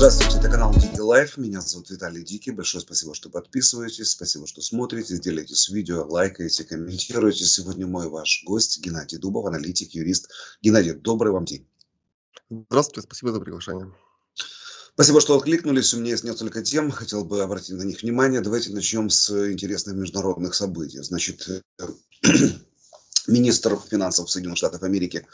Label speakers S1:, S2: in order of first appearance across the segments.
S1: Здравствуйте, это канал Дикий Лайф. Меня зовут Виталий Дикий. Большое спасибо, что подписываетесь, спасибо, что смотрите, делитесь видео, лайкаете, комментируете. Сегодня мой ваш гость Геннадий Дубов, аналитик, юрист. Геннадий, добрый вам день. Здравствуйте, спасибо за приглашение. Спасибо, что откликнулись. У меня есть несколько тем, хотел бы обратить на них внимание. Давайте начнем с интересных международных событий. Значит, министр финансов Соединенных Штатов Америки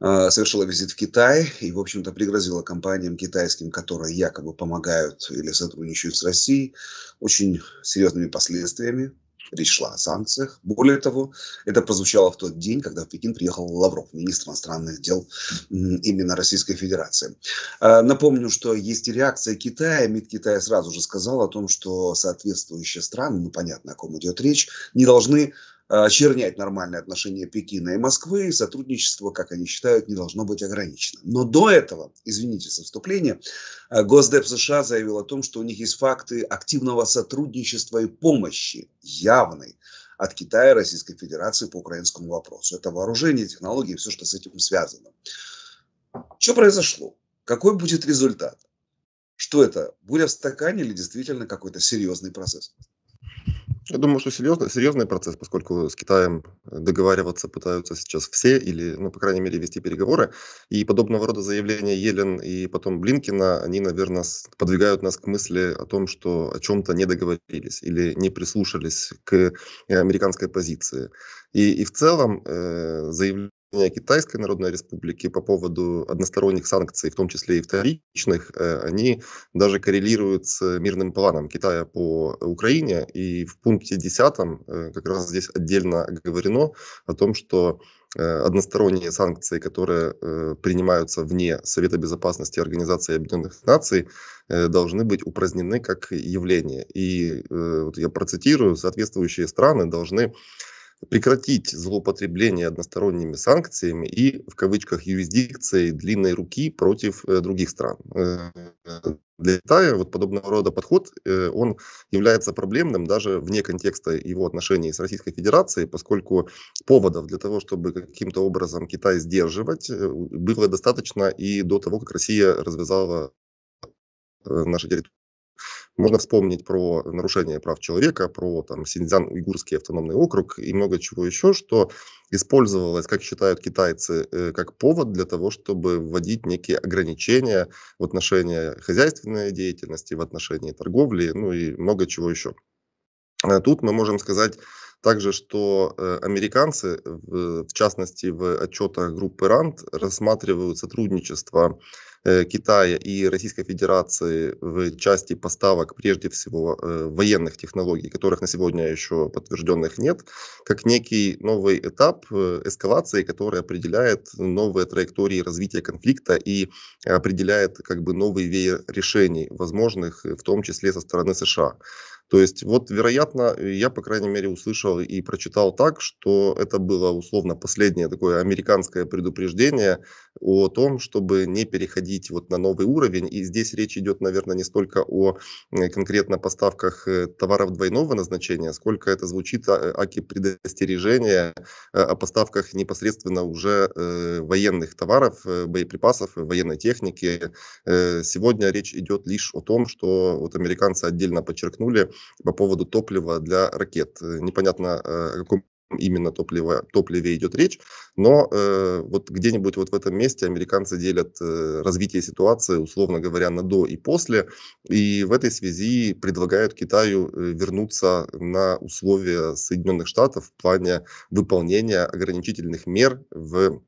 S1: э, совершила визит в Китай и, в общем-то, пригрозила компаниям китайским, которые якобы помогают или сотрудничают с Россией, очень серьезными последствиями. Речь шла о санкциях. Более того, это прозвучало в тот день, когда в Пекин приехал Лавров, министр иностранных дел именно Российской Федерации. Э, напомню, что есть и реакция Китая. МИД Китая сразу же сказал о том, что соответствующие страны, ну понятно, о ком идет речь, не должны а, очернять нормальные отношения Пекина и Москвы, сотрудничество, как они считают, не должно быть ограничено. Но до этого, извините за вступление, а, Госдеп США заявил о том, что у них есть факты активного сотрудничества и помощи, явной, от Китая и Российской Федерации по украинскому вопросу. Это вооружение, технологии, все, что с этим связано. Что произошло? Какой будет результат?
S2: Что это? Буря в стакане или действительно какой-то серьезный процесс? Я думаю, что серьезный, серьезный процесс, поскольку с Китаем договариваться пытаются сейчас все, или, ну, по крайней мере, вести переговоры. И подобного рода заявления Елен и потом Блинкина, они, наверное, подвигают нас к мысли о том, что о чем-то не договорились или не прислушались к э, американской позиции. И, и в целом э, заявление Э, Китайской Народной Республики по поводу односторонних санкций, в том числе и вторичных, э, они даже коррелируют с мирным планом Китая по Украине. И в пункте 10 э, как раз здесь отдельно говорено о том, что односторонние санкции, которые принимаются вне Совета Безопасности Организации Объединенных Наций, должны быть упразднены как явление. И вот я процитирую, соответствующие страны должны прекратить злоупотребление односторонними санкциями и, в кавычках, юрисдикцией длинной руки против э, других стран. Э, для Китая вот подобного рода подход, э, он является проблемным даже вне контекста его отношений с Российской Федерацией, поскольку поводов для того, чтобы каким-то образом Китай сдерживать, э, было достаточно и до того, как Россия развязала э, наши территории можно вспомнить про нарушение прав человека, про там Синьцзян-Уйгурский автономный округ и много чего еще, что использовалось, как считают китайцы, э, как повод для того, чтобы вводить некие ограничения в отношении хозяйственной деятельности, в отношении торговли, ну и много чего еще. А тут мы можем сказать также, что э, американцы, э, в частности в отчетах группы РАНД, рассматривают сотрудничество э, Китая и Российской Федерации в части поставок прежде всего военных технологий, которых на сегодня еще подтвержденных нет, как некий новый этап эскалации, который определяет новые траектории развития конфликта и определяет как бы новый веер решений возможных, в том числе со стороны США. То есть вот, вероятно, я, по крайней мере, услышал и прочитал так, что это было условно последнее такое американское предупреждение о том, чтобы не переходить вот на новый уровень. И здесь речь идет, наверное, не столько о э, конкретно поставках э, товаров двойного назначения, сколько это звучит а, аки предостережение э, о поставках непосредственно уже военных товаров, боеприпасов, военной техники. Сегодня речь идет лишь о том, что вот американцы отдельно подчеркнули, по поводу топлива для ракет. Э, непонятно, э, о каком именно топливо, топливе идет речь, но э, вот где-нибудь вот в этом месте американцы делят э, развитие ситуации, условно говоря, на до и после, и в этой связи предлагают Китаю э, вернуться на условия Соединенных Штатов в плане выполнения ограничительных мер в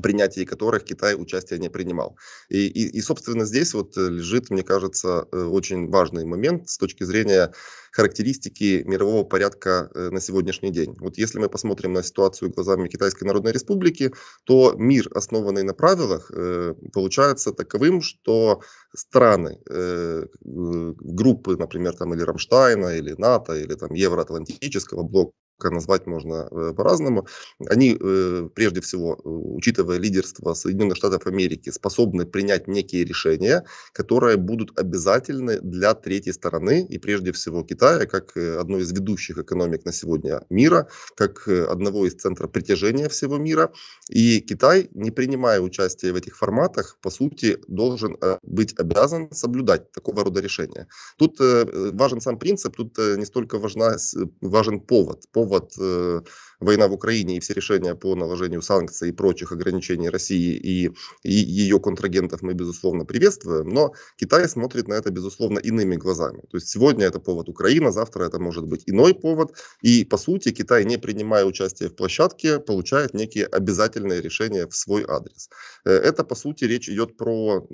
S2: принятии которых Китай участия не принимал. И, и, и, собственно, здесь вот э, лежит, мне кажется, э, очень важный момент с точки зрения характеристики мирового порядка э, на сегодняшний день. Вот если мы посмотрим на ситуацию глазами Китайской Народной Республики, то мир, основанный на правилах, получается таковым, что страны, группы, например, там или Рамштайна, или НАТО, или там Евроатлантического блока, назвать можно э, по-разному, они, э, прежде всего, учитывая лидерство Соединенных Штатов Америки, способны принять некие решения, которые будут обязательны для третьей стороны, и прежде всего Китая, как э, одной из ведущих экономик на сегодня мира, как одного из центров притяжения всего мира. И Китай, не принимая участие в этих форматах, по сути, должен быть обязан соблюдать такого рода решения. Тут важен сам принцип, тут не столько важна, важен повод. Повод вот э, война в Украине и все решения по наложению санкций и прочих ограничений России и, и ее контрагентов мы, безусловно, приветствуем, но Китай смотрит на это, безусловно, иными глазами. То есть сегодня это повод Украина, завтра это может быть иной повод, и, по сути, Китай, не принимая участие в площадке, получает некие обязательные решения в свой адрес. Э, это, по сути, речь идет про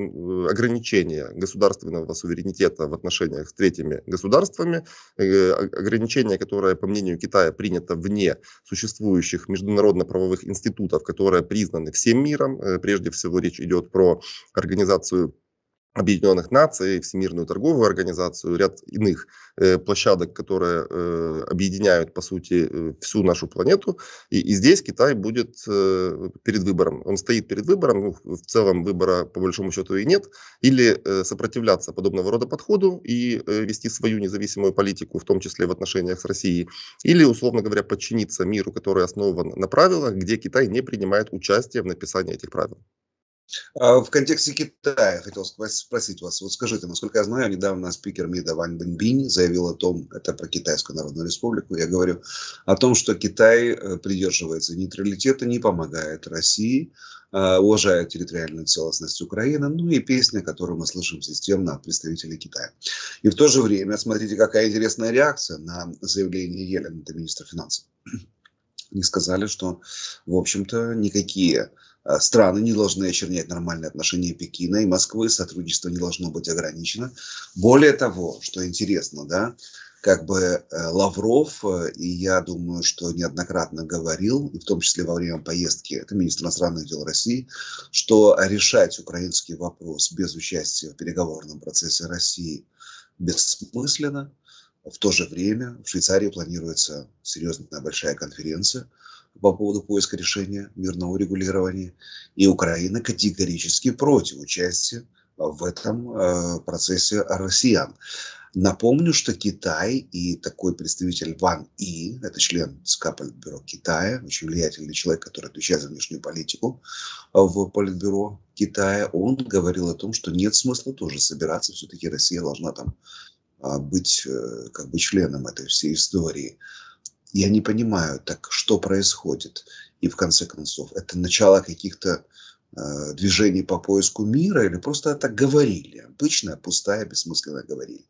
S2: ограничение государственного суверенитета в отношениях с третьими государствами, э, ограничение, которое, по мнению Китая, принято вне существования существующих международно-правовых институтов, которые признаны всем миром. Э, прежде всего речь идет про организацию Объединенных Наций, Всемирную торговую организацию, ряд иных э, площадок, которые э, объединяют, по сути, э, всю нашу планету. И, и здесь Китай будет э, перед выбором. Он стоит перед выбором, ну, в целом выбора, по большому счету, и нет. Или э, сопротивляться подобного рода подходу и э, вести свою независимую политику, в том числе в отношениях с Россией. Или, условно говоря, подчиниться миру, который основан на правилах, где Китай не принимает участие в написании этих правил.
S1: А, в контексте Китая хотел спросить вас. Вот скажите, насколько я знаю, недавно спикер МИДа Ван Бенбинь заявил о том, это про Китайскую Народную Республику, я говорю, о том, что Китай э, придерживается нейтралитета, не помогает России, э, уважает территориальную целостность Украины, ну и песня, которую мы слышим системно от представителей Китая. И в то же время, смотрите, какая интересная реакция на заявление Елены, это министра финансов. Не сказали, что, в общем-то, никакие Э, страны не должны очернять нормальные отношения Пекина и Москвы, сотрудничество не должно быть ограничено. Более того, что интересно, да, как бы э, Лавров, э, и я думаю, что неоднократно говорил, и в том числе во время поездки, это министр иностранных дел России, что решать украинский вопрос без участия в переговорном процессе России бессмысленно. В то же время в Швейцарии планируется серьезная большая конференция, по поводу поиска решения мирного регулирования. И Украина категорически против участия в этом э, процессе россиян. Напомню, что Китай и такой представитель Ван И, это член ЦК Политбюро Китая, очень влиятельный человек, который отвечает за внешнюю политику э, в Политбюро Китая, он говорил о том, что нет смысла тоже собираться, все-таки Россия должна там э, быть э, как бы членом этой всей истории. Я не понимаю, так что происходит. И в конце концов, это начало каких-то э, движений по поиску мира или просто так говорили.
S2: Обычная, пустая, бессмысленная говорили.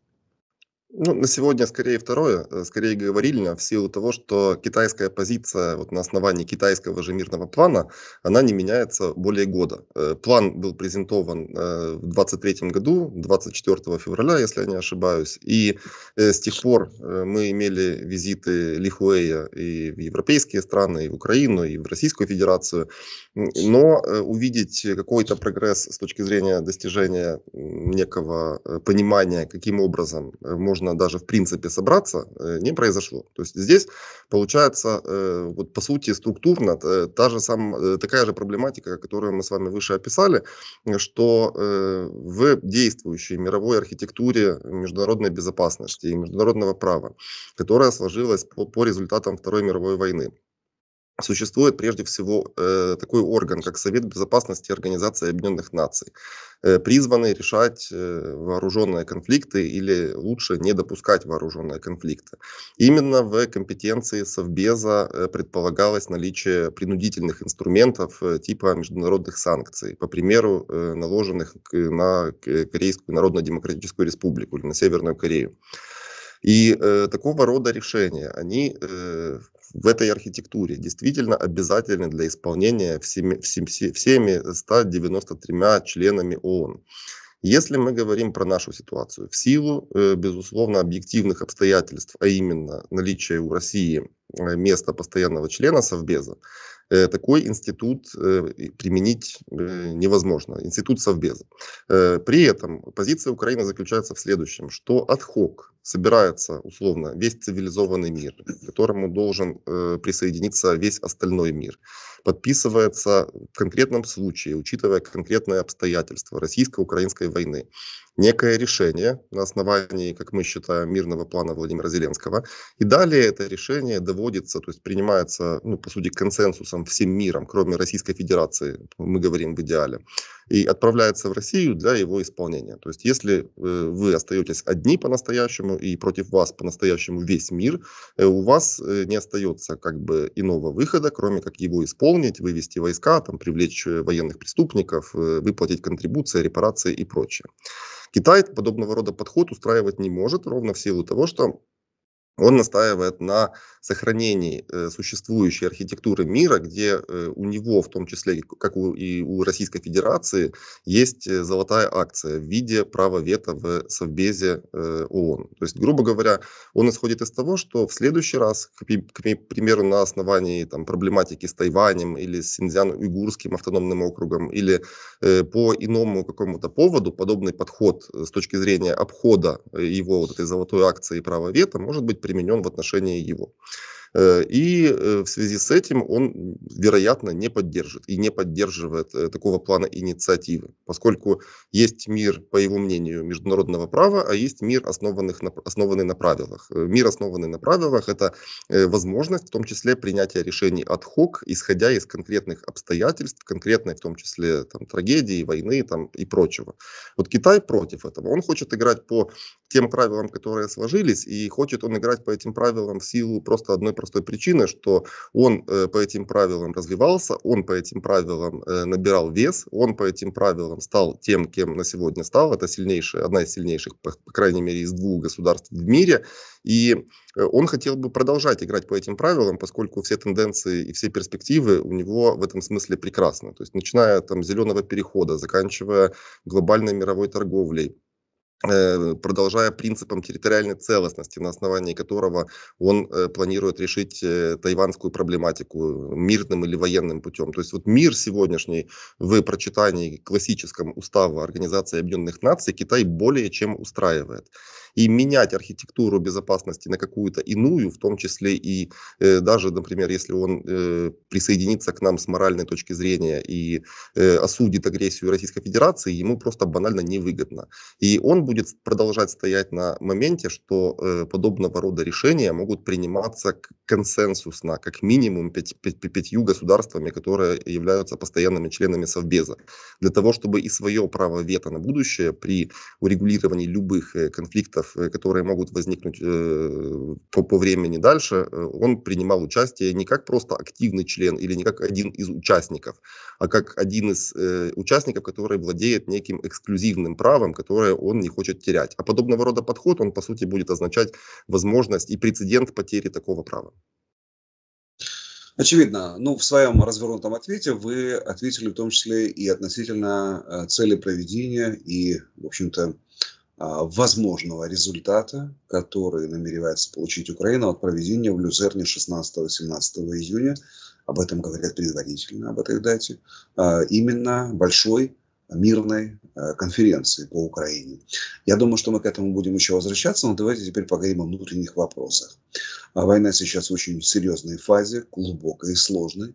S2: Ну, на сегодня скорее второе, э, скорее говорильно, в силу того, что китайская позиция вот на основании китайского же мирного плана, она не меняется более года. Э, план был презентован э, в 23 году, 24 февраля, если я не ошибаюсь, и с тех пор мы имели визиты Лихуэя и в европейские страны, и в Украину, и в Российскую Федерацию, но увидеть какой-то прогресс с точки зрения достижения некого понимания, каким образом можно можно даже в принципе собраться, э, не произошло. То есть здесь получается, э, вот по сути, структурно э, та же сам, такая же проблематика, которую мы с вами выше описали, что в действующей мировой архитектуре международной безопасности и международного права, которая сложилась по, по результатам Второй мировой войны, существует прежде всего э, такой орган, как Совет Безопасности Организации Объединенных Наций, э, призванный решать э, вооруженные конфликты или лучше не допускать вооруженные конфликты. Именно в компетенции Совбеза э, предполагалось наличие принудительных инструментов э, типа международных санкций, по примеру, э, наложенных на Корейскую Народно-Демократическую Республику или на Северную Корею. И э, такого рода решения, они э, в этой архитектуре действительно обязательны для исполнения всеми, всеми, всеми 193 членами ООН. Если мы говорим про нашу ситуацию, в силу, э, безусловно, объективных обстоятельств, а именно наличие у России э, места постоянного члена Совбеза, э, такой институт применить невозможно, институт Совбеза. При этом позиция Украины заключается в следующем, что отхок собирается условно весь цивилизованный мир, к которому должен э, присоединиться весь остальной мир, подписывается в конкретном случае, учитывая конкретные обстоятельства российско-украинской войны, некое решение на основании, как мы считаем, мирного плана Владимира Зеленского. И далее это решение доводится, то есть принимается, ну, по сути, консенсусом всем миром, кроме Российской Федерации, мы говорим в идеале, и отправляется в Россию для его исполнения. То есть если э, вы остаетесь одни по-настоящему, и против вас по-настоящему весь мир, э, у вас э, не остается как бы иного выхода, кроме как его исполнить, вывести войска, там, привлечь э, военных преступников, выплатить контрибуции, репарации и прочее. Китай подобного рода подход устраивать не может, ровно в силу того, что он настаивает на сохранении э, существующей архитектуры мира, где э, у него, в том числе, как и у Российской Федерации, есть э, золотая акция в виде права вето в Совбезе ООН. То есть, грубо говоря, он исходит из того, что в следующий раз, к, примеру, на основании там, проблематики с Тайванем или с Синьцзян-Уйгурским автономным округом, или по иному какому-то поводу, подобный подход с точки зрения обхода его вот этой золотой акции и права вето может быть применен в отношении его. Э, и э, в связи с этим он, вероятно, не поддержит и не поддерживает э, такого плана инициативы, поскольку есть мир, по его мнению, международного права, а есть мир, основанных на, основанный на правилах. Мир, основанный на правилах, это возможность, в том числе, принятия решений от хок, исходя из конкретных обстоятельств, конкретной, в том числе, там, трагедии, войны там, и прочего. Вот Китай против этого. Он хочет играть по тем правилам, которые сложились, и хочет он играть по этим правилам в силу просто одной простой причины, что он э, по этим правилам развивался, он по этим правилам э, набирал вес, он по этим правилам стал тем, кем на сегодня стал. Это сильнейшая, одна из сильнейших, по, по крайней мере, из двух государств в мире. И э, он хотел бы продолжать играть по этим правилам, поскольку все тенденции и все перспективы у него в этом смысле прекрасны. То есть начиная там зеленого перехода, заканчивая глобальной мировой торговлей, Э, продолжая принципом территориальной целостности, на основании которого он э, планирует решить э, тайванскую проблематику мирным или военным путем. То есть вот мир сегодняшний в прочитании классическом устава Организации Объединенных Наций Китай более чем устраивает. И менять архитектуру безопасности на какую-то иную, в том числе и э, даже, например, если он э, присоединится к нам с моральной точки зрения и э, осудит агрессию Российской Федерации, ему просто банально невыгодно. И он будет продолжать стоять на моменте, что э, подобного рода решения могут приниматься консенсусно, как минимум пять, пять, пять пятью государствами, которые являются постоянными членами Совбеза, для того, чтобы и свое право вето на будущее при урегулировании любых э, конфликтов, э, которые могут возникнуть э, по, по времени дальше, э, он принимал участие не как просто активный член или не как один из участников, а как один из э, участников, который владеет неким эксклюзивным правом, которое он не хочет хочет терять. А подобного рода подход, он по сути будет означать возможность и прецедент потери такого права. Очевидно.
S1: Ну, в своем развернутом ответе вы ответили в том числе и относительно э, цели проведения и, в общем-то, а, возможного результата, который намеревается получить Украина от проведения в Люцерне 16-17 июня. Об этом говорят предварительно, об этой дате. А, именно большой мирной э, конференции по Украине. Я думаю, что мы к этому будем еще возвращаться, но давайте теперь поговорим о внутренних вопросах. А война сейчас в очень серьезной фазе, глубокой и сложной.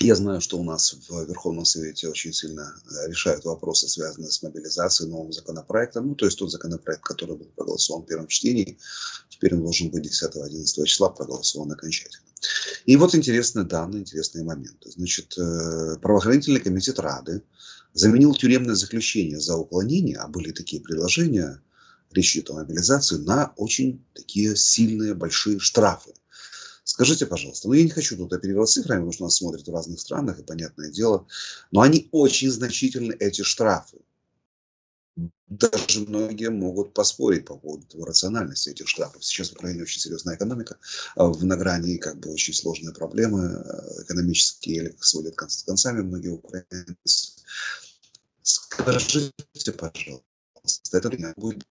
S1: Я знаю, что у нас в Верховном Совете очень сильно э, решают вопросы, связанные с мобилизацией, новым законопроектом. Ну, то есть тот законопроект, который был проголосован в первом чтении, теперь он должен быть 10-11 числа проголосован окончательно. И вот интересные данные, интересные моменты. Значит, э, правоохранительный комитет Рады заменил тюремное заключение за уклонение, а были такие предложения, речь идет о мобилизации, на очень такие сильные, большие штрафы. Скажите, пожалуйста, ну я не хочу тут оперировать цифрами, потому что нас смотрят в разных странах, и понятное дело, но они очень значительны, эти штрафы. Даже многие могут поспорить по поводу рациональности этих штрафов. Сейчас в Украине очень серьезная экономика, а в награни грани как бы очень сложные проблемы э, экономические, сводят концы с концами многие украинцы. Скажите, пожалуйста, это этот будет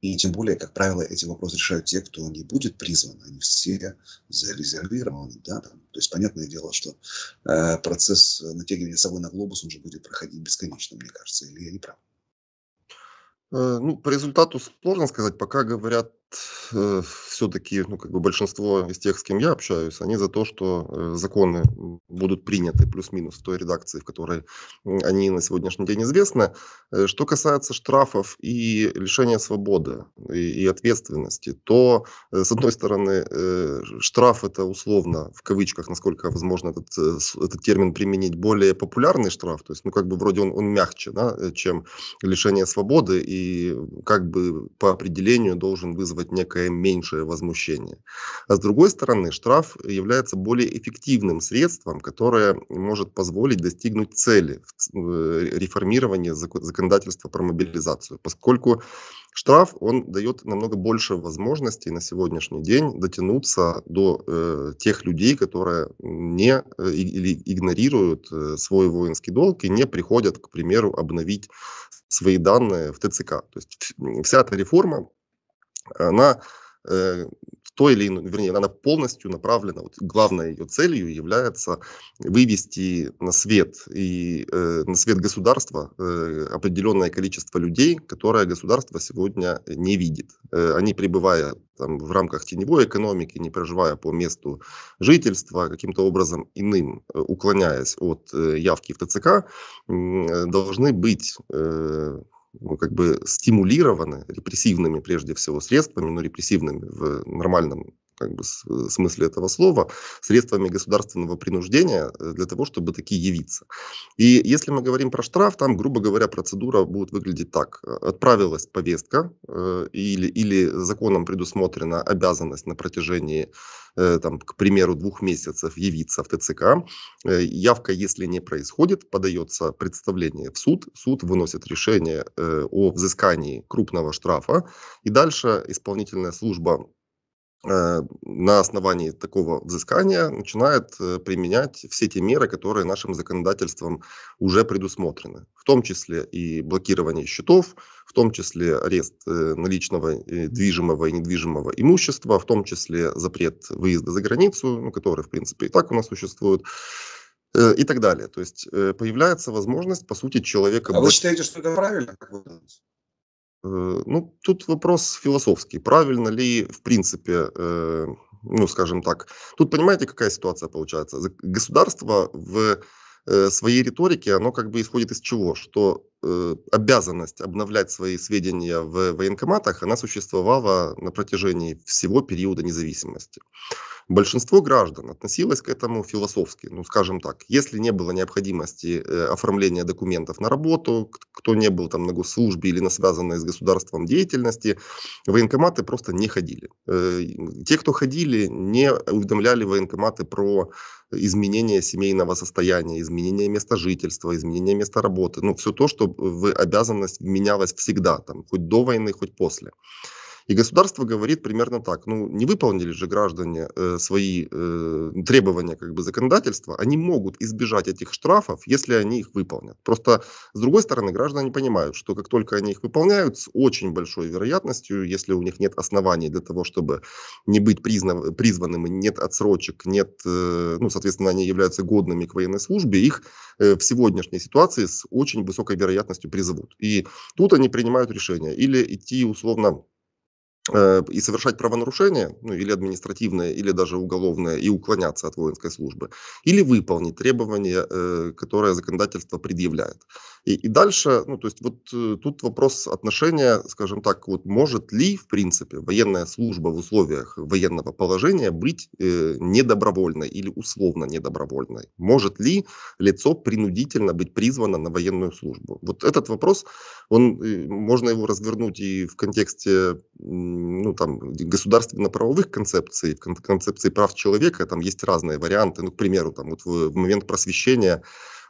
S1: И тем более, как правило, эти вопросы решают те, кто не будет призван, они все зарезервированы. Да? то есть понятное дело, что э, процесс натягивания собой на глобус, уже будет проходить бесконечно, мне кажется, или я не прав?
S2: Э, ну, по результату сложно сказать. Пока говорят э, все-таки, ну, как бы большинство из тех, с кем я общаюсь, они за то, что э, законы будут приняты плюс-минус в той редакции, в которой они на сегодняшний день известны. Э, что касается штрафов и лишения свободы и, и ответственности, то, э, с одной стороны, штраф – это условно, в кавычках, насколько возможно этот, этот термин применить, более популярный штраф, то есть, ну, как бы вроде он, он мягче, да, чем лишение свободы, и как бы по определению должен вызвать некое меньшее возмущения. А с другой стороны, штраф является более эффективным средством, которое может позволить достигнуть цели э, реформирования законодательства про мобилизацию, поскольку штраф, он дает намного больше возможностей на сегодняшний день дотянуться до э, тех людей, которые не э, или игнорируют э, свой воинский долг и не приходят, к примеру, обновить свои данные в ТЦК. То есть вся эта реформа, она Э, в той или иной, вернее, она полностью направлена, вот главной ее целью является вывести на свет и э, на свет государства э, определенное количество людей, которое государство сегодня не видит. Э, они пребывая там, в рамках теневой экономики, не проживая по месту жительства, каким-то образом иным, э, уклоняясь от э, явки в ТЦК, э, должны быть э, ну, как бы стимулированы репрессивными прежде всего средствами, но ну, репрессивными в нормальном как бы э, смысле этого слова, средствами государственного принуждения э, для того, чтобы такие явиться. И если мы говорим про штраф, там, грубо говоря, процедура будет выглядеть так. Э, отправилась повестка или, или законом предусмотрена обязанность на протяжении там, к примеру, двух месяцев явиться в ТЦК. Явка, если не происходит, подается представление в суд. Суд выносит решение о взыскании крупного штрафа. И дальше исполнительная служба Э, на основании такого взыскания начинает э, применять все те меры, которые нашим законодательством уже предусмотрены, в том числе и блокирование счетов, в том числе арест э, наличного движимого и недвижимого имущества, в том числе запрет выезда за границу, ну, который, в принципе, и так у нас существует, и так далее. То есть появляется возможность, по сути, человека... А вы
S1: считаете, что это правильно?
S2: Э, ну, тут вопрос философский. Правильно ли, в принципе, э, ну, скажем так. Тут понимаете, какая ситуация получается? Государство в э, своей риторике, оно как бы исходит из чего? Что Э, обязанность обновлять свои сведения в военкоматах, она существовала на протяжении всего периода независимости. Большинство граждан относилось к этому философски, ну скажем так, если не было необходимости э, оформления документов на работу, кто не был там на госслужбе или на связанной с государством деятельности, военкоматы просто не ходили. Э, те, кто ходили, не уведомляли военкоматы про изменение семейного состояния, изменение места жительства, изменение места работы, ну все то, что обязанность менялась всегда, там, хоть до войны, хоть после. И государство говорит примерно так, ну, не выполнили же граждане э, свои э, требования как бы законодательства, они могут избежать этих штрафов, если они их выполнят. Просто, с другой стороны, граждане понимают, что как только они их выполняют, с очень большой вероятностью, если у них нет оснований для того, чтобы не быть признан, призванным, нет отсрочек, нет, э, ну, соответственно, они являются годными к военной службе, их э, в сегодняшней ситуации с очень высокой вероятностью призовут. И тут они принимают решение или идти условно Э, и совершать правонарушение, ну или административное, или даже уголовное, и уклоняться от воинской службы, или выполнить требование, э, которое законодательство предъявляет. И, и дальше, ну то есть вот э, тут вопрос отношения, скажем так, вот может ли в принципе военная служба в условиях военного положения быть э, недобровольной или условно недобровольной? Может ли лицо принудительно быть призвано на военную службу? Вот этот вопрос, он, э, можно его развернуть и в контексте ну, там, государственно-правовых концепций, концепции прав человека, там есть разные варианты. Ну, к примеру, там, вот в момент просвещения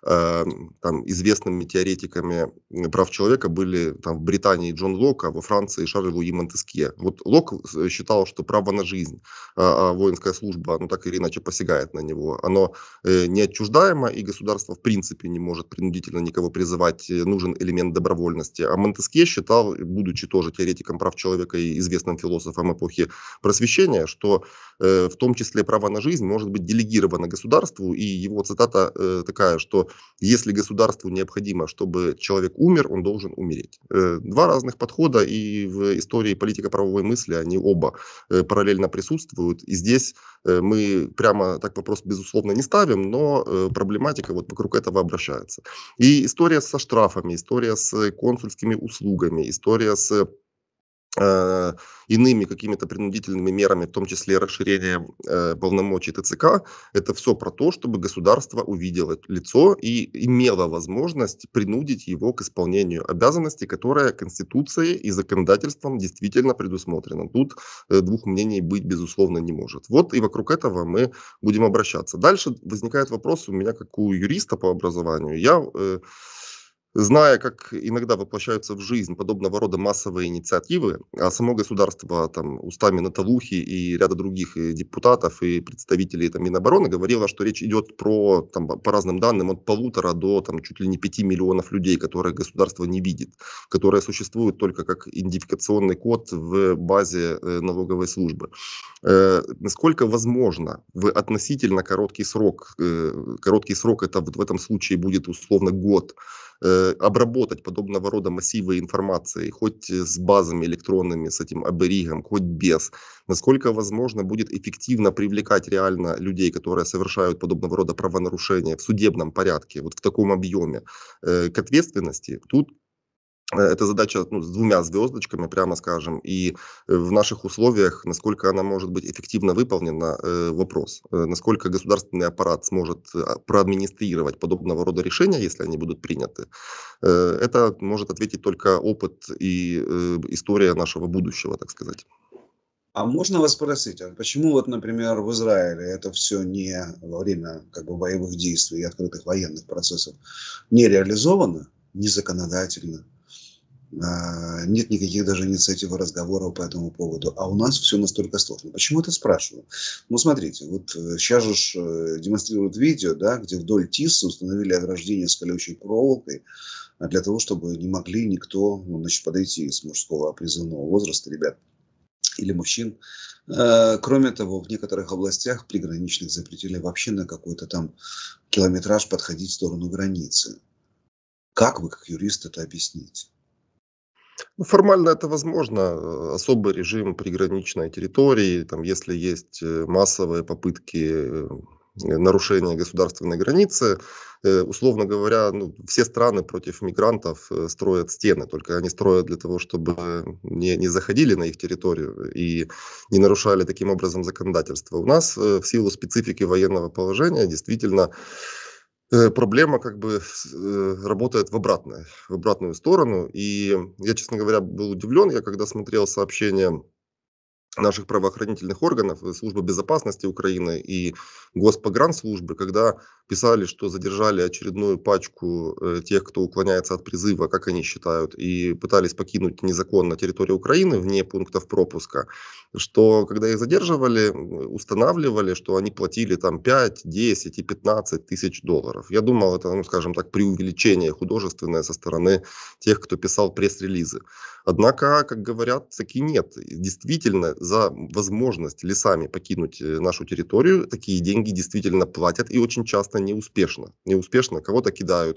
S2: а, там, известными теоретиками прав человека были там, в Британии Джон Лок, а во Франции Шарль Луи Монтескье. Вот Лок э, считал, что право на жизнь, а, а воинская служба, ну так или иначе посягает на него. Оно э, неотчуждаемо, и государство в принципе не может принудительно никого призывать, э, нужен элемент добровольности. А Монтескье считал, будучи тоже теоретиком прав человека и известным философом эпохи просвещения, что в том числе право на жизнь может быть делегировано государству, и его цитата э, такая, что если государству необходимо, чтобы человек умер, он должен умереть. Э, два разных подхода, и в истории политико-правовой мысли они оба э, параллельно присутствуют. И здесь э, мы прямо так вопрос, безусловно, не ставим, но проблематика вот вокруг этого обращается. И история со штрафами, история с консульскими услугами, история с Э, иными какими-то принудительными мерами, в том числе расширение э, полномочий ТЦК, это все про то, чтобы государство увидело лицо и имело возможность принудить его к исполнению обязанностей, которые Конституцией и законодательством действительно предусмотрено. Тут э, двух мнений быть, безусловно, не может. Вот и вокруг этого мы будем обращаться. Дальше возникает вопрос у меня, как у юриста по образованию. Я э, Зная, как иногда воплощаются в жизнь подобного рода массовые инициативы, а само государство там, устами Наталухи и ряда других и э, депутатов и представителей там, Минобороны говорило, что речь идет про, там, по разным данным, от полутора до там, чуть ли не пяти миллионов людей, которые государство не видит, которые существуют только как идентификационный код в базе э, налоговой службы. Э, насколько возможно в относительно короткий срок, короткий срок это вот в этом случае будет условно год, Э, обработать подобного рода массивы информации, хоть э, с базами электронными, с этим Аберигом, хоть без, насколько возможно будет эффективно привлекать реально людей, которые совершают подобного рода правонарушения в судебном порядке, вот в таком объеме, э, к ответственности, тут это задача ну, с двумя звездочками, прямо скажем, и э, в наших условиях, насколько она может быть эффективно выполнена, э, вопрос. Э, насколько государственный аппарат сможет а, проадминистрировать подобного рода решения, если они будут приняты, это может ответить только опыт и история нашего будущего, так сказать.
S1: А можно вас спросить, а почему вот, например, в Израиле это все не во время как бы, боевых действий и открытых военных процессов не реализовано, не законодательно? А, нет никаких даже инициатив и разговоров по этому поводу. А у нас все настолько сложно. Почему это спрашиваю? Ну, смотрите, вот сейчас э, же э, демонстрируют видео, да, где вдоль ТИСа установили ограждение с колючей проволокой, а для того, чтобы не могли никто ну, значит, подойти из мужского призывного возраста, ребят, или мужчин. А, кроме того, в некоторых областях приграничных запретили вообще на какой-то там километраж подходить в сторону
S2: границы. Как вы, как юрист, это объясните? Ну, формально это возможно. Э, особый режим приграничной территории, там, если есть э, массовые попытки э, нарушения государственной границы, условно говоря, ну, все страны против мигрантов строят стены, только они строят для того, чтобы не, не заходили на их территорию и не нарушали таким образом законодательство. У нас в силу специфики военного положения действительно Э, проблема как бы э, работает в обратную, в обратную сторону. И я, честно говоря, был удивлен, я когда смотрел сообщение наших правоохранительных органов, э, службы безопасности Украины и Госпогранслужбы, когда писали, что задержали очередную пачку э, тех, кто уклоняется от призыва, как они считают, и пытались покинуть незаконно территорию Украины вне пунктов пропуска, что когда их задерживали, устанавливали, что они платили там 5, 10 и 15 тысяч долларов. Я думал, это, ну, скажем так, преувеличение художественное со стороны тех, кто писал пресс-релизы. Однако, как говорят, таки нет. Действительно, за возможность лесами покинуть э, нашу территорию, такие деньги действительно платят и очень часто неуспешно. Неуспешно кого-то кидают,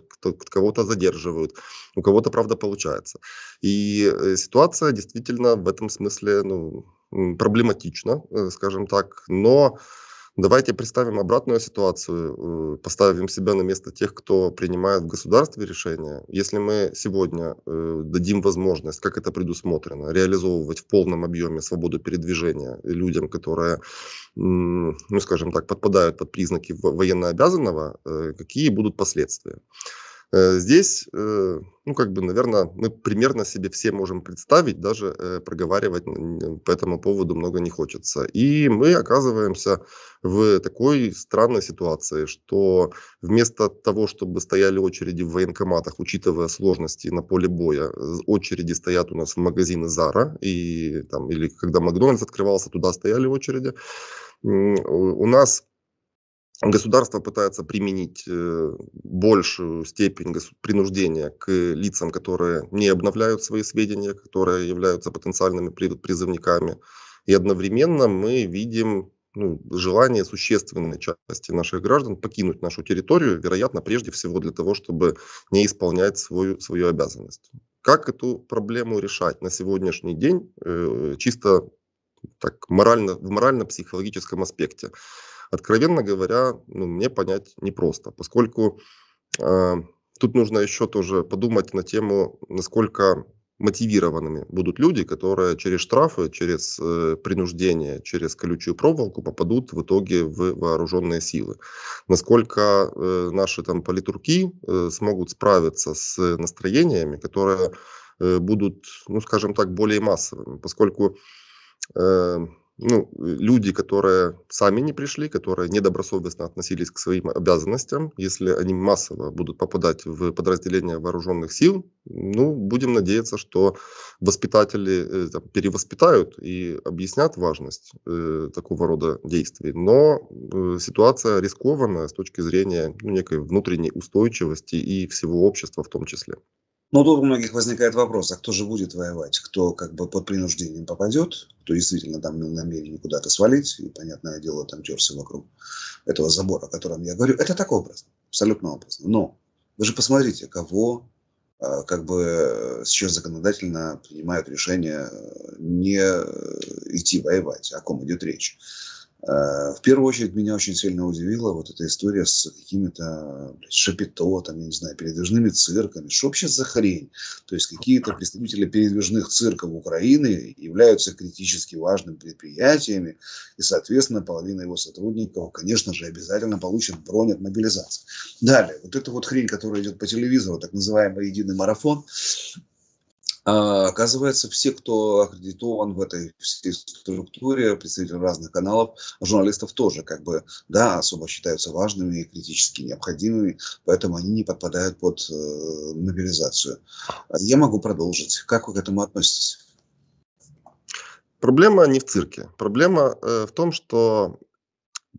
S2: кого-то задерживают, у кого-то, правда, получается. И э, ситуация действительно в этом смысле ну, проблематична, э, скажем так, но Давайте представим обратную ситуацию, э, поставим себя на место тех, кто принимает в государстве решения. Если мы сегодня э, дадим возможность, как это предусмотрено, реализовывать в полном объеме свободу передвижения людям, которые, ну скажем так, подпадают под признаки военно обязанного, э, какие будут последствия? Э, здесь, э, ну, как бы, наверное, мы примерно себе все можем представить, даже э, проговаривать по этому поводу много не хочется. И мы оказываемся в такой странной ситуации, что вместо того, чтобы стояли очереди в военкоматах, учитывая сложности на поле боя, очереди стоят у нас в магазины Зара, и там, или когда Макдональдс открывался, туда стояли очереди. У нас Государство пытается применить э, большую степень принуждения к лицам, которые не обновляют свои сведения, которые являются потенциальными призывниками. И одновременно мы видим ну, желание существенной части наших граждан покинуть нашу территорию, вероятно, прежде всего для того, чтобы не исполнять свою, свою обязанность. Как эту проблему решать на сегодняшний день, э, чисто так, морально, в морально-психологическом аспекте? откровенно говоря, ну, мне понять непросто, поскольку э, тут нужно еще тоже подумать на тему, насколько мотивированными будут люди, которые через штрафы, через э, принуждение, через колючую проволоку попадут в итоге в вооруженные силы. Насколько э, наши там политурки э, смогут справиться с настроениями, которые э, будут, ну скажем так, более массовыми, поскольку э, ну, люди, которые сами не пришли, которые недобросовестно относились к своим обязанностям, если они массово будут попадать в подразделения вооруженных сил, ну, будем надеяться, что воспитатели э, там, перевоспитают и объяснят важность э, такого рода действий. Но э, ситуация рискованная с точки зрения ну, некой внутренней устойчивости и всего общества в том числе.
S1: Но тут у многих возникает вопрос, а кто же будет воевать? Кто как бы под принуждением попадет, кто действительно там имел намерение куда-то свалить, и, понятное дело, там терся вокруг этого забора, о котором я говорю. Это так образно, абсолютно образно. Но вы же посмотрите, кого а, как бы э, сейчас законодательно принимают решение э, не э, идти воевать, о ком идет речь. Э, в первую очередь меня очень сильно удивила вот эта история с какими-то шапито, там, я не знаю, передвижными цирками. Что вообще за хрень? То есть какие-то представители передвижных цирков Украины являются критически важными предприятиями, и, соответственно, половина его сотрудников, конечно же, обязательно получит бронь от мобилизации. Далее, вот эта вот хрень, которая идет по телевизору, так называемый единый марафон, а, оказывается, все, кто аккредитован в этой всей структуре, представители разных каналов, журналистов тоже как бы, да, особо считаются важными и критически необходимыми, поэтому они не подпадают под э, мобилизацию. А я могу продолжить. Как вы к этому относитесь?
S2: Проблема не в цирке. Проблема э, в том, что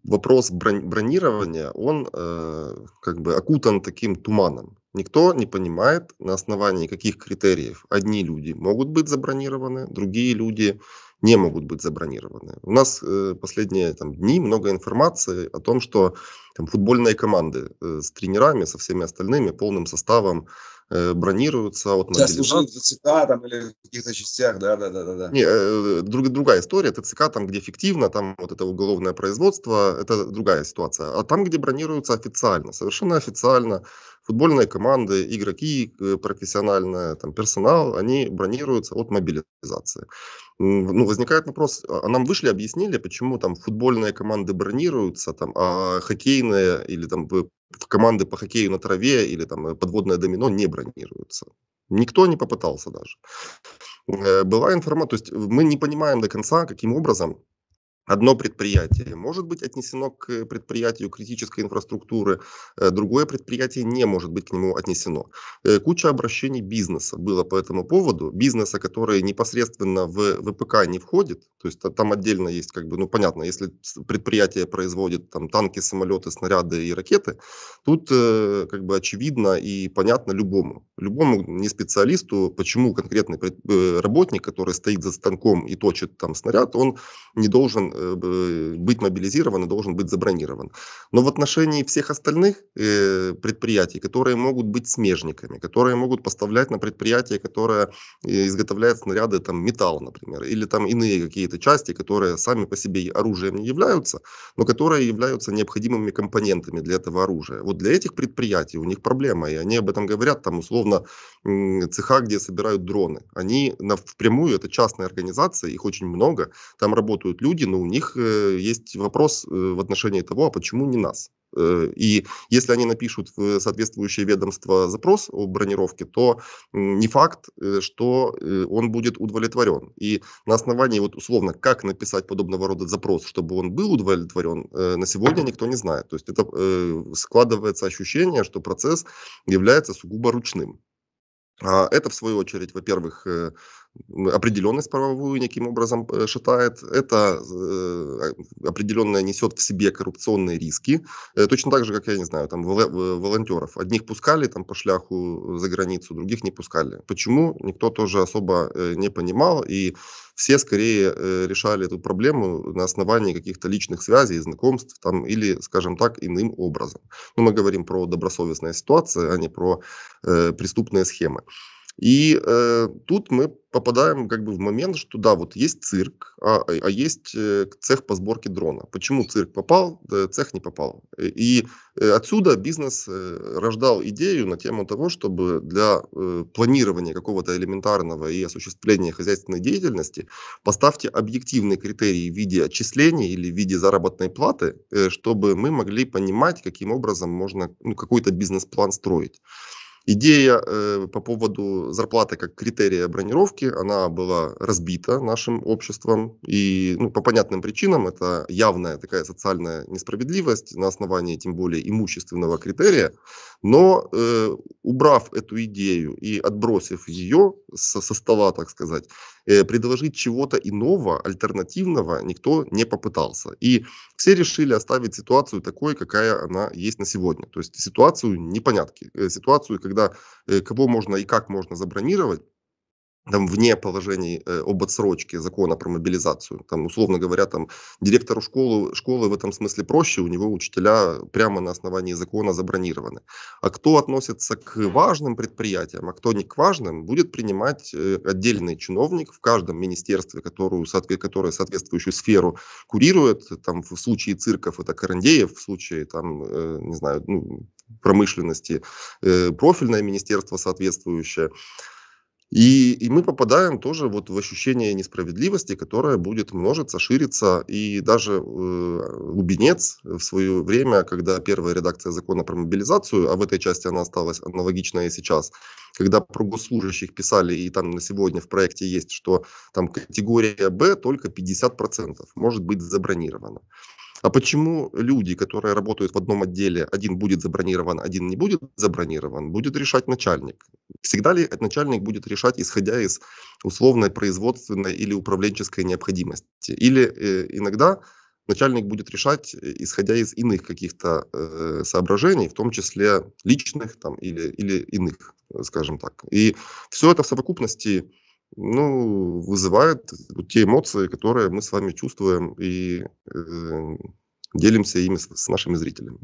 S2: вопрос брони- бронирования, он э, как бы окутан таким туманом. Никто не понимает, на основании каких критериев одни люди могут быть забронированы, другие люди не могут быть забронированы. У нас э, последние там, дни много информации о том, что там, футбольные команды э, с тренерами, со всеми остальными, полным составом Э, бронируются от Вот, да, служили в
S1: ТЦК там, или в каких-то частях, да-да-да. да. Не,
S2: э, друг, другая история. ТЦК там, где фиктивно, там вот это уголовное производство, это другая ситуация. А там, где бронируются официально, совершенно официально, футбольные команды, игроки, э, профессиональный там, персонал, они бронируются от мобилизации. Ну, возникает вопрос, а, а нам вышли, объяснили, почему там футбольные команды бронируются, там, а хоккейные или там команды по хоккею на траве или там э, подводное домино не бронируются. Никто не попытался даже. Э, была информация, то есть э, мы не понимаем до конца, каким образом Одно предприятие может быть отнесено к предприятию критической инфраструктуры, э, другое предприятие не может быть к нему отнесено. Э, куча обращений бизнеса было по этому поводу. Бизнеса, который непосредственно в ВПК не входит, то есть там отдельно есть, как бы, ну понятно, если предприятие производит там танки, самолеты, снаряды и ракеты, тут э, как бы очевидно и понятно любому, любому не специалисту, почему конкретный работник, который стоит за станком и точит там снаряд, он не должен Э, э, быть мобилизирован и должен быть забронирован. Но в отношении всех остальных э, предприятий, которые могут быть смежниками, которые могут поставлять на предприятие, которое изготовляет снаряды там, металла, например, или там иные какие-то части, которые сами по себе оружием не являются, но которые являются необходимыми компонентами для этого оружия. Вот для этих предприятий у них проблема, и они об этом говорят, там условно цеха, где собирают дроны. Они на, впрямую, это частные организации, их очень много, там работают люди, но у у них э, есть вопрос э, в отношении того, а почему не нас? Э, и если они напишут в соответствующее ведомство запрос о бронировке, то не факт, что он будет удовлетворен. И на основании, вот условно, как написать подобного рода запрос, чтобы он был удовлетворен, на сегодня никто не знает. То есть это складывается ощущение, что процесс является сугубо ручным. А Это, в свою очередь, во-первых, определенность правовую неким образом э, шатает, это э, определенно несет в себе коррупционные риски, э, точно так же, как, я не знаю, там, э, волонтеров. Одних пускали там по шляху за границу, других не пускали. Почему? Никто тоже особо не понимал, и все скорее решали эту проблему на основании каких-то личных связей, знакомств там, или, скажем так, иным образом. Но мы говорим про добросовестные ситуации, а не про преступные схемы. И э, тут мы попадаем как бы в момент, что да, вот есть цирк, а, э, а есть э, цех по сборке дрона. Почему цирк попал, да, цех не попал? Э, и отсюда бизнес рождал идею на тему того, чтобы для планирования какого-то элементарного и осуществления хозяйственной деятельности поставьте объективные критерии в виде отчислений или в виде заработной платы, чтобы мы могли понимать, каким образом можно ну, какой-то бизнес-план строить. Идея э, по поводу зарплаты как критерия бронировки, она была разбита нашим обществом. И ну, по понятным причинам это явная такая социальная несправедливость на основании тем более имущественного критерия. Но э, убрав эту идею и отбросив ее со, со стола, так сказать, Э, предложить чего-то иного, альтернативного никто не попытался. И все решили оставить ситуацию такой, какая она есть на сегодня. То есть ситуацию непонятки, э, ситуацию, когда э, кого можно и как можно забронировать, там вне положений э, об отсрочке закона про мобилизацию. Там, условно говоря, там директору школы, школы в этом смысле проще, у него учителя прямо на основании закона забронированы. А кто относится к важным предприятиям, а кто не к важным, будет принимать э, отдельный чиновник в каждом министерстве, которую, соответ, которое соответствующую сферу курирует. Там, в случае цирков это Карандеев, в случае там, э, не знаю, ну, промышленности э, профильное министерство соответствующее. И, и мы попадаем тоже вот в ощущение несправедливости, которое будет множиться, шириться. И даже э, Лубенец в свое время, когда первая редакция закона про мобилизацию, а в этой части она осталась аналогичная и сейчас, когда про госслужащих писали, и там на сегодня в проекте есть, что там категория «Б» только 50% может быть забронирована. А почему люди, которые работают в одном отделе, один будет забронирован, один не будет забронирован, будет решать начальник? Всегда ли начальник будет решать, исходя из условной производственной или управленческой необходимости? Или э, иногда начальник будет решать, э, исходя из иных каких-то э, соображений, в том числе личных там, или, или иных, э, скажем так. И все это в совокупности ну, вызывает те эмоции, которые мы с вами чувствуем и э, делимся ими с, с нашими зрителями.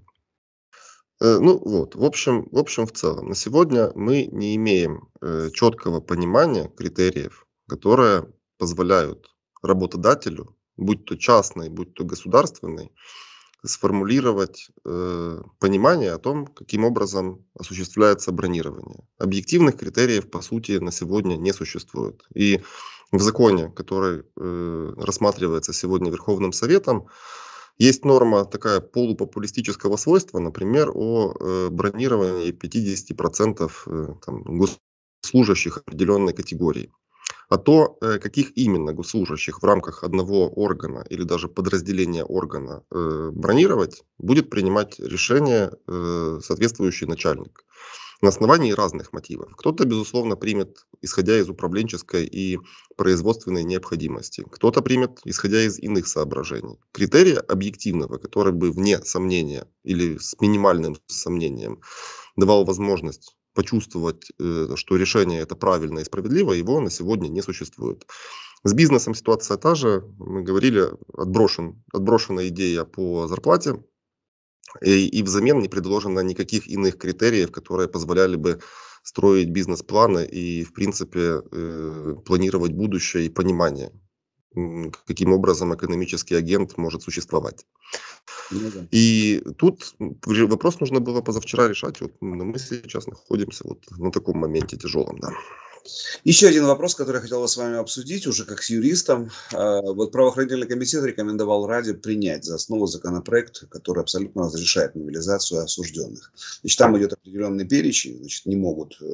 S2: Э, ну вот, в общем, в общем, в целом, на сегодня мы не имеем э, четкого понимания критериев, которые позволяют работодателю, будь то частный, будь то государственный, сформулировать э, понимание о том, каким образом осуществляется бронирование. Объективных критериев, по сути, на сегодня не существует. И в законе, который э, рассматривается сегодня Верховным Советом, есть норма такая полупопулистического свойства, например, о э, бронировании 50% э, там, госслужащих определенной категории а то, э, каких именно госслужащих в рамках одного органа или даже подразделения органа э, бронировать, будет принимать решение э, соответствующий начальник на основании разных мотивов. Кто-то, безусловно, примет, исходя из управленческой и производственной необходимости. Кто-то примет, исходя из иных соображений. Критерия объективного, который бы вне сомнения или с минимальным сомнением давал возможность почувствовать, э, что решение это правильно и справедливо, его на сегодня не существует. С бизнесом ситуация та же. Мы говорили, отброшен, отброшена идея по зарплате, и, и взамен не предложено никаких иных критериев, которые позволяли бы строить бизнес-планы и, в принципе, э, планировать будущее и понимание, каким образом экономический агент может существовать. Ну И тут вопрос нужно было позавчера решать. Вот, но мы сейчас находимся вот на таком моменте тяжелом, да.
S1: Еще один вопрос, который я хотел бы с вами обсудить, уже как с юристом. А, вот правоохранительный комитет рекомендовал Раде принять за основу законопроект, который абсолютно разрешает мобилизацию осужденных. Значит, там идет определенный перечень, значит, не могут э,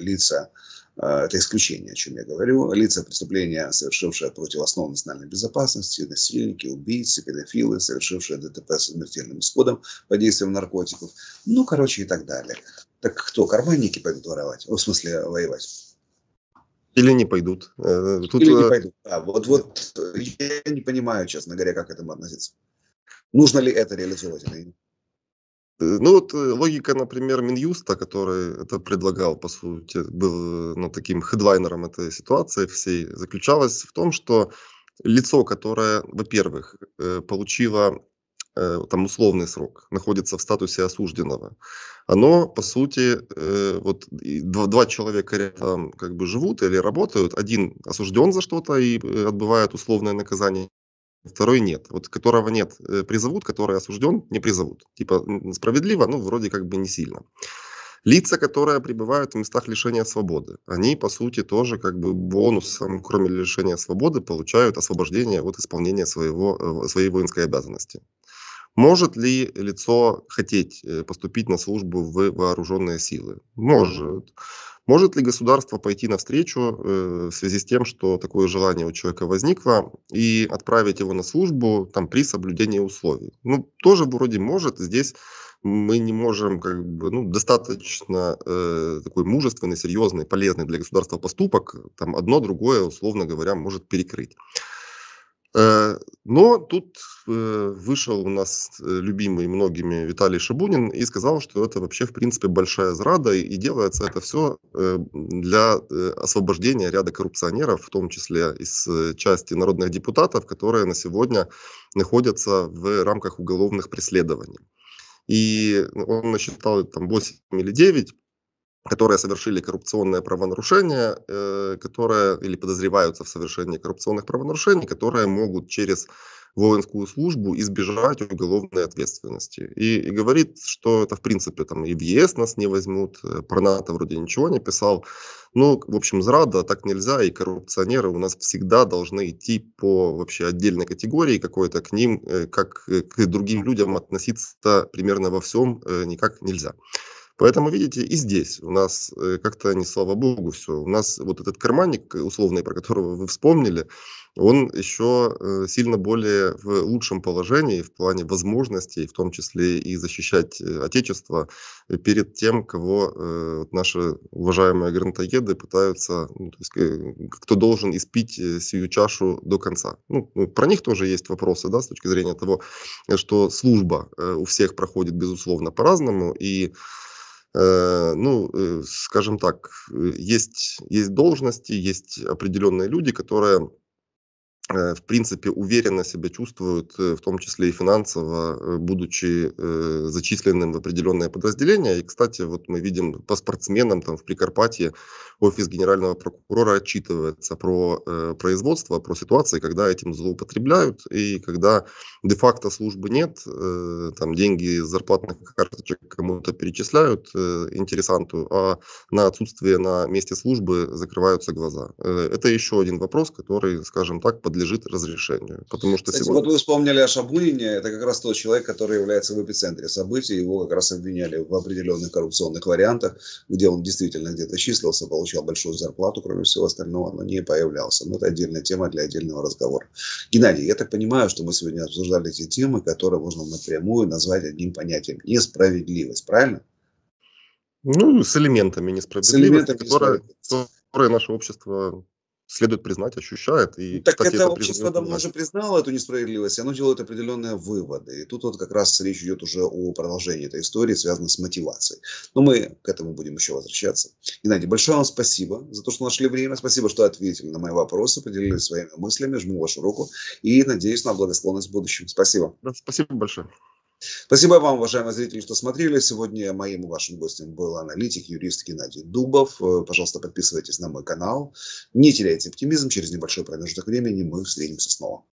S1: лица э, это исключение, о чем я говорю, лица преступления, совершившие против основ национальной безопасности, насильники, убийцы, педофилы, совершившие ДТП с смертельным исходом под действием наркотиков, ну, короче, и так далее. Так кто, карманники пойдут воровать? В смысле, воевать? Или не пойдут. Э, тут... Или не э, пойдут. Да, вот, вот я не понимаю, честно говоря, как к этому относиться. Нужно ли это реализовать э,
S2: Ну вот логика, например, Минюста, который это предлагал, по сути, был ну, таким хедлайнером этой ситуации всей, заключалась в том, что лицо, которое, во-первых, получило Э, там условный срок, находится в статусе осужденного, оно, по сути, э, вот два, два человека рядом как бы живут или работают, один осужден за что-то и э, отбывает условное наказание, второй нет. Вот которого нет, призовут, который осужден, не призовут. Типа справедливо, ну, вроде как бы не сильно. Лица, которые пребывают в местах лишения свободы, они, по сути, тоже как бы бонусом, кроме лишения свободы, получают освобождение от исполнения своего, своей воинской обязанности. Может ли лицо хотеть э, поступить на службу в вооруженные силы? Может. Может ли государство пойти навстречу э, в связи с тем, что такое желание у человека возникло, и отправить его на службу там, при соблюдении условий? Ну, тоже вроде может. Здесь мы не можем как бы, ну, достаточно э, такой мужественный, серьезный, полезный для государства поступок, там одно другое, условно говоря, может перекрыть. Э, но тут э, вышел у нас э, любимый многими Виталий Шабунин и сказал, что это вообще, в принципе, большая зрада, и делается это все для освобождения ряда коррупционеров, в том числе из части народных депутатов, которые на сегодня находятся в рамках уголовных преследований. И он насчитал там 8 или 9 которые совершили коррупционное правонарушение, э, или подозреваются в совершении коррупционных правонарушений, которые могут через воинскую службу избежать уголовной ответственности. И, и говорит, что это в принципе там и в ЕС нас не возьмут, э, про НАТО вроде ничего не писал. Ну, в общем, зрада так нельзя, и коррупционеры у нас всегда должны идти по вообще отдельной категории какой-то к ним, э, как э, к другим людям относиться примерно во всем никак нельзя. Поэтому, видите, и здесь у нас э, как-то не слава богу все. У нас вот этот карманник условный, про которого вы вспомнили, он еще э, сильно более в лучшем положении в плане возможностей, в том числе и защищать э, Отечество перед тем, кого наши уважаемые грантоеды пытаются, ну, то есть, кто должен испить сию чашу до конца. Ну, ну, про них тоже есть вопросы, да, с точки зрения того, что служба у всех проходит, безусловно, по-разному, и Э, ну, э, скажем так, э, есть, есть должности, есть определенные люди, которые Э, в принципе, уверенно себя чувствуют, э, в том числе и финансово, э, будучи зачисленным в определенное подразделение. И, кстати, вот мы видим по спортсменам там в Прикарпатье офис генерального прокурора отчитывается про производство, про ситуации, когда этим злоупотребляют и когда де-факто службы нет, там деньги из зарплатных карточек кому-то перечисляют интересанту, а на отсутствие на месте службы закрываются глаза. Это еще один вопрос, который, скажем так, под подлежит разрешению. Потому что Кстати, сегодня... Вот
S1: вы вспомнили о Шаблыне. Это как раз тот человек, который является в эпицентре событий. Его как раз обвиняли в определенных коррупционных вариантах, где он действительно где-то числился, получал большую зарплату, кроме всего остального, но не появлялся. Но ну, это отдельная тема для отдельного разговора. Геннадий, я так понимаю, что мы сегодня обсуждали те темы, которые можно
S2: напрямую назвать одним понятием – несправедливость. Правильно? Ну, с элементами несправедливости, с элементами которые, несправедливости. которые наше общество следует признать, ощущает. И, ну, так кстати, это, это общество давно уже
S1: признало эту несправедливость, и оно делает определенные выводы. И тут вот как раз речь идет уже о продолжении этой истории, связанной с мотивацией. Но мы к этому будем еще возвращаться. Геннадий, большое вам спасибо за то, что нашли время. Спасибо, что ответили на мои вопросы, поделились своими мыслями. Жму вашу руку и надеюсь на благосклонность в будущем. Спасибо. Да, спасибо большое. Спасибо вам, уважаемые зрители, что смотрели. Сегодня моим и вашим гостем был аналитик, юрист Геннадий Дубов. Э, пожалуйста, подписывайтесь на мой канал. Не теряйте оптимизм. Через небольшой промежуток времени мы встретимся снова.